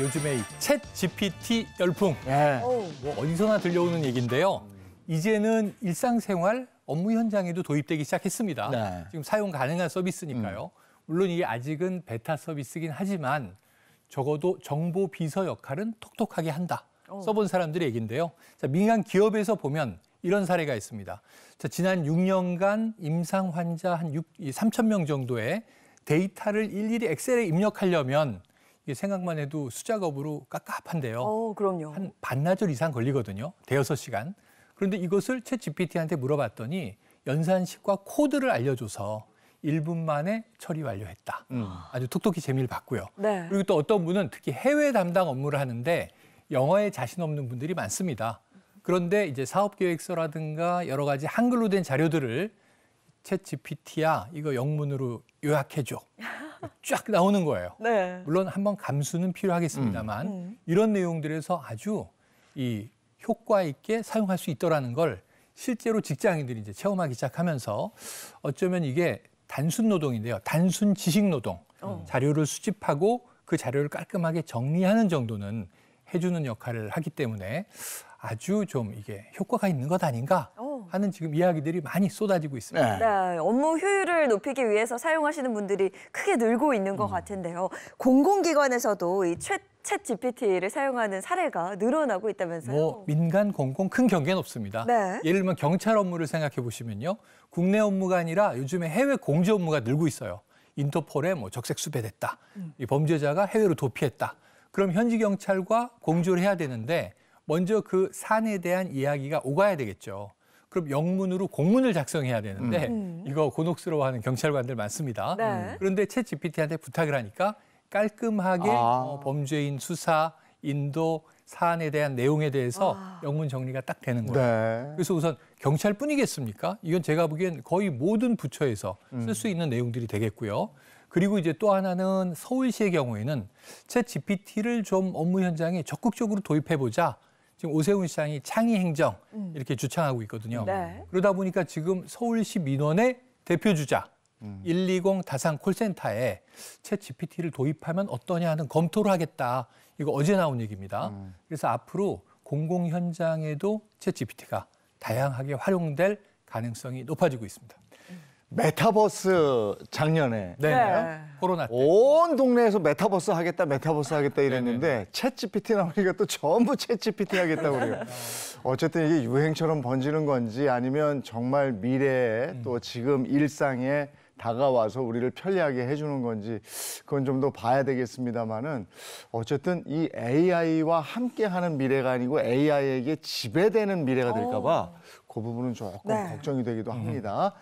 요즘에 챗 GPT 열풍. 예. 뭐 어디서나 들려오는 얘기인데요. 이제는 일상생활 업무 현장에도 도입되기 시작했습니다. 네. 지금 사용 가능한 서비스니까요. 음. 물론 이게 아직은 베타 서비스긴 하지만 적어도 정보 비서 역할은 톡톡하게 한다. 오. 어. 써본 사람들의 얘기인데요. 자, 민간 기업에서 보면 이런 사례가 있습니다. 자, 지난 6년간 임상 환자 한 6, 3천 명 정도의 데이터를 일일이 엑셀에 입력하려면 생각만 해도 수작업으로 깝깝한데요. 어, 그럼요. 한 반나절 이상 걸리거든요. 대여섯 시간. 그런데 이것을 챗 GPT한테 물어봤더니 연산식과 코드를 알려줘서 1분 만에 처리 완료했다. 음. 아주 톡톡히 재미를 봤고요. 네. 그리고 또 어떤 분은 특히 해외 담당 업무를 하는데 영어에 자신 없는 분들이 많습니다. 그런데 이제 사업 계획서라든가 여러 가지 한글로 된 자료들을 챗 GPT야 이거 영문으로 요약해 줘. 쫙 나오는 거예요. 네. 물론 한번 감수는 필요하겠습니다만 음. 음. 이런 내용들에서 아주 이 효과 있게 사용할 수 있더라는 걸 실제로 직장인들이 이제 체험하기 시작하면서 어쩌면 이게 단순 노동인데요. 단순 지식 노동. 어. 자료를 수집하고 그 자료를 깔끔하게 정리하는 정도는 해주는 역할을 하기 때문에 아주 좀 이게 효과가 있는 것 아닌가 어. 하는 지금 이야기들이 많이 쏟아지고 있습니다. 네. 네, 업무 효율을 높이기 위해서 사용하시는 분들이 크게 늘고 있는 것 음. 같은데요. 공공기관에서도 이챗 챗 GPT를 사용하는 사례가 늘어나고 있다면서요? 뭐 민간 공공 큰 경계는 없습니다. 네. 예를 들면 경찰 업무를 생각해 보시면요, 국내 업무가 아니라 요즘에 해외 공제 업무가 늘고 있어요. 인터폴에 뭐 적색 수배됐다, 음. 이 범죄자가 해외로 도피했다. 그럼 현지 경찰과 공조를 해야 되는데 먼저 그 산에 대한 이야기가 오가야 되겠죠. 그럼 영문으로 공문을 작성해야 되는데 음. 음. 이거 곤혹스러워하는 경찰관들 많습니다. 네. 그런데 채 GPT한테 부탁을 하니까 깔끔하게 아. 어, 범죄인 수사, 인도, 사안에 대한 내용에 대해서 아. 영문 정리가 딱 되는 거예요. 네. 그래서 우선 경찰뿐이겠습니까? 이건 제가 보기엔 거의 모든 부처에서 쓸수 음. 있는 음. 내용들이 되겠고요. 그리고 이제 또 하나는 서울시의 경우에는 채 GPT를 좀 업무 현장에 적극적으로 도입해보자 지금 오세훈 시장이 창의 행정 음. 이렇게 주창하고 있거든요. 네. 그러다 보니까 지금 서울시 민원의 대표 주자 음. 120 다산 콜센터에 채 GPT를 도입하면 어떠냐 는 검토를 하겠다. 이거 어제 나온 얘기입니다. 음. 그래서 앞으로 공공 현장에도 채 GPT가 다양하게 활용될 가능성이 높아지고 있습니다. 메타버스 작년에 네. 네. 코로나 때. 온 동네에서 메타버스 하겠다, 메타버스 하겠다 이랬는데 네, 네, 챗 GPT 나오니까 또 전부 챗 GPT 하겠다 그래요. 어쨌든 이게 유행처럼 번지는 건지 아니면 정말 미래에 음. 또 지금 일상에 다가와서 우리를 편리하게 해주는 건지 그건 좀 더 봐야 되겠습니다만은 어쨌든 이 AI와 함께하는 미래가 아니고 AI에게 지배되는 미래가 될까봐 어. 그 부분은 조금 네. 걱정이 되기도 음. 합니다.